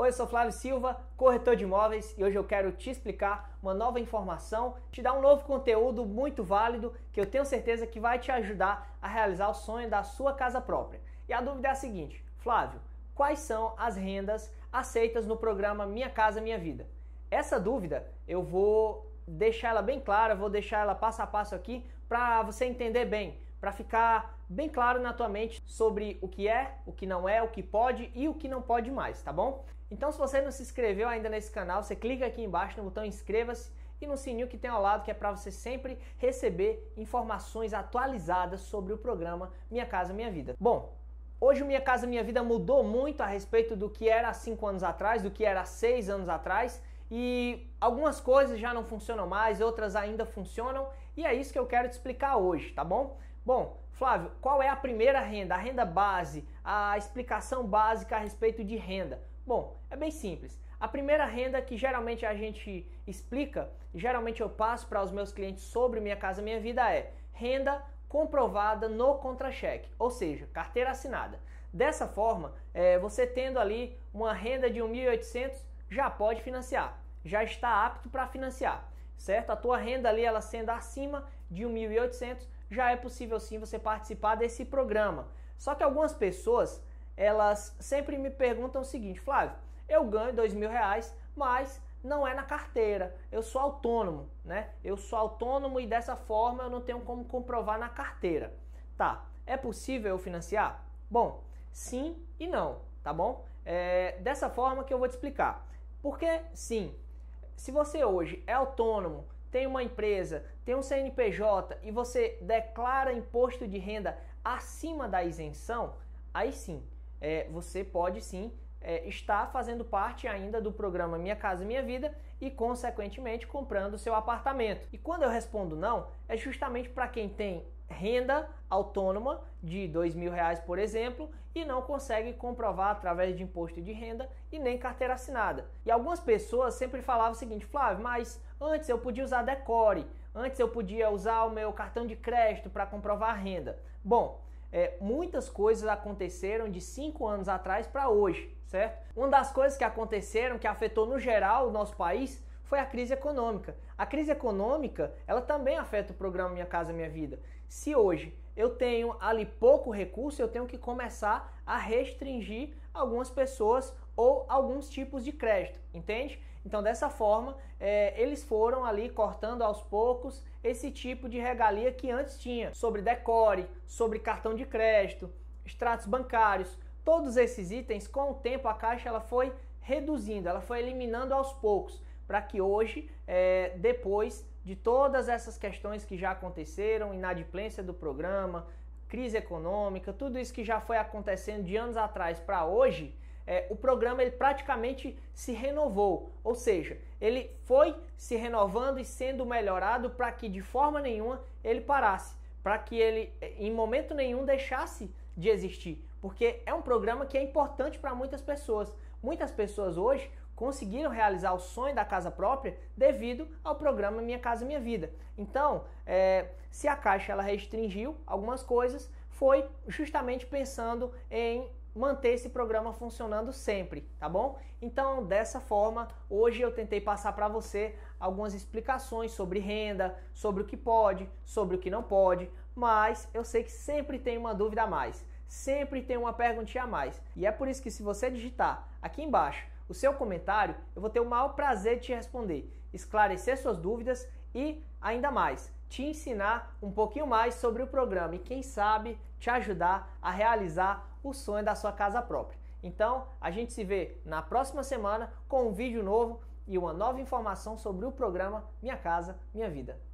Oi, eu sou Flávio Silva, corretor de imóveis, e hoje eu quero te explicar uma nova informação, te dar um novo conteúdo muito válido que eu tenho certeza que vai te ajudar a realizar o sonho da sua casa própria. E a dúvida é a seguinte: Flávio, quais são as rendas aceitas no programa Minha Casa Minha Vida? Essa dúvida eu vou deixar ela bem clara, vou deixar ela passo a passo aqui para você entender bem para ficar bem claro na tua mente sobre o que é, o que não é, o que pode e o que não pode mais, tá bom? Então, se você não se inscreveu ainda nesse canal, você clica aqui embaixo no botão inscreva-se e no sininho que tem ao lado, que é para você sempre receber informações atualizadas sobre o programa Minha Casa Minha Vida. Bom, hoje o Minha Casa Minha Vida mudou muito a respeito do que era há 5 anos atrás, do que era há 6 anos atrás. E algumas coisas já não funcionam mais, outras ainda funcionam, e é isso que eu quero te explicar hoje, tá bom? Bom, Flávio, qual é a primeira renda? A renda base, a explicação básica a respeito de renda. Bom, é bem simples. A primeira renda que geralmente a gente explica, geralmente eu passo para os meus clientes sobre Minha Casa Minha Vida é renda comprovada no contra-cheque, ou seja, carteira assinada. Dessa forma, é, você tendo ali uma renda de 1.800 já pode financiar, já está apto para financiar, certo? A tua renda ali, ela sendo acima de 1.800, já é possível sim você participar desse programa. Só que algumas pessoas, elas sempre me perguntam o seguinte, Flávio, eu ganho dois mil reais, mas não é na carteira, eu sou autônomo, né? Eu sou autônomo e dessa forma eu não tenho como comprovar na carteira. Tá, é possível eu financiar? Bom, sim e não, tá bom? É dessa forma que eu vou te explicar. Porque sim, se você hoje é autônomo, tem uma empresa, tem um CNPJ e você declara imposto de renda acima da isenção, aí sim, é, você pode sim é, está fazendo parte ainda do programa Minha Casa Minha Vida e, consequentemente, comprando seu apartamento. E quando eu respondo não, é justamente para quem tem renda autônoma de dois mil reais, por exemplo, e não consegue comprovar através de imposto de renda e nem carteira assinada. E algumas pessoas sempre falavam o seguinte, Flávio, mas antes eu podia usar Decore, antes eu podia usar o meu cartão de crédito para comprovar a renda. Bom, é, muitas coisas aconteceram de cinco anos atrás para hoje, certo? Uma das coisas que aconteceram que afetou no geral o nosso país foi a crise econômica. A crise econômica, ela também afeta o programa Minha Casa Minha Vida. Se hoje eu tenho ali pouco recurso, eu tenho que começar a restringir algumas pessoas ou alguns tipos de crédito, entende? Então, dessa forma, é, eles foram ali cortando aos poucos esse tipo de regalia que antes tinha sobre decore, sobre cartão de crédito, extratos bancários, todos esses itens. Com o tempo, a caixa ela foi reduzindo, ela foi eliminando aos poucos para que hoje, é, depois de todas essas questões que já aconteceram, inadimplência do programa, crise econômica, tudo isso que já foi acontecendo de anos atrás para hoje, é, o programa ele praticamente se renovou, ou seja, ele foi se renovando e sendo melhorado para que de forma nenhuma ele parasse, para que ele é, em momento nenhum deixasse de existir, porque é um programa que é importante para muitas pessoas. Muitas pessoas hoje conseguiram realizar o sonho da casa própria devido ao programa Minha Casa Minha Vida. Então, é, se a Caixa ela restringiu algumas coisas, foi justamente pensando em manter esse programa funcionando sempre, tá bom? Então, dessa forma, hoje eu tentei passar para você algumas explicações sobre renda, sobre o que pode, sobre o que não pode, mas eu sei que sempre tem uma dúvida a mais, sempre tem uma perguntinha a mais. E é por isso que se você digitar aqui embaixo o seu comentário, eu vou ter o maior prazer de te responder, esclarecer suas dúvidas e, ainda mais, te ensinar um pouquinho mais sobre o programa e, quem sabe, te ajudar a realizar o sonho da sua casa própria. Então, a gente se vê na próxima semana com um vídeo novo e uma nova informação sobre o programa Minha Casa, Minha Vida.